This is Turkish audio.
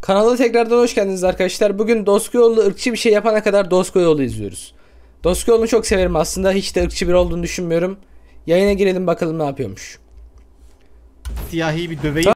Kanala tekrardan hoş geldiniz arkadaşlar. Bugün Dosko yolu ırkçı bir şey yapana kadar Dosko yolu izliyoruz. Dosko yolunu çok severim aslında. Hiç de ırkçı bir olduğunu düşünmüyorum. Yayına girelim bakalım ne yapıyormuş. Siyahi bir döveyi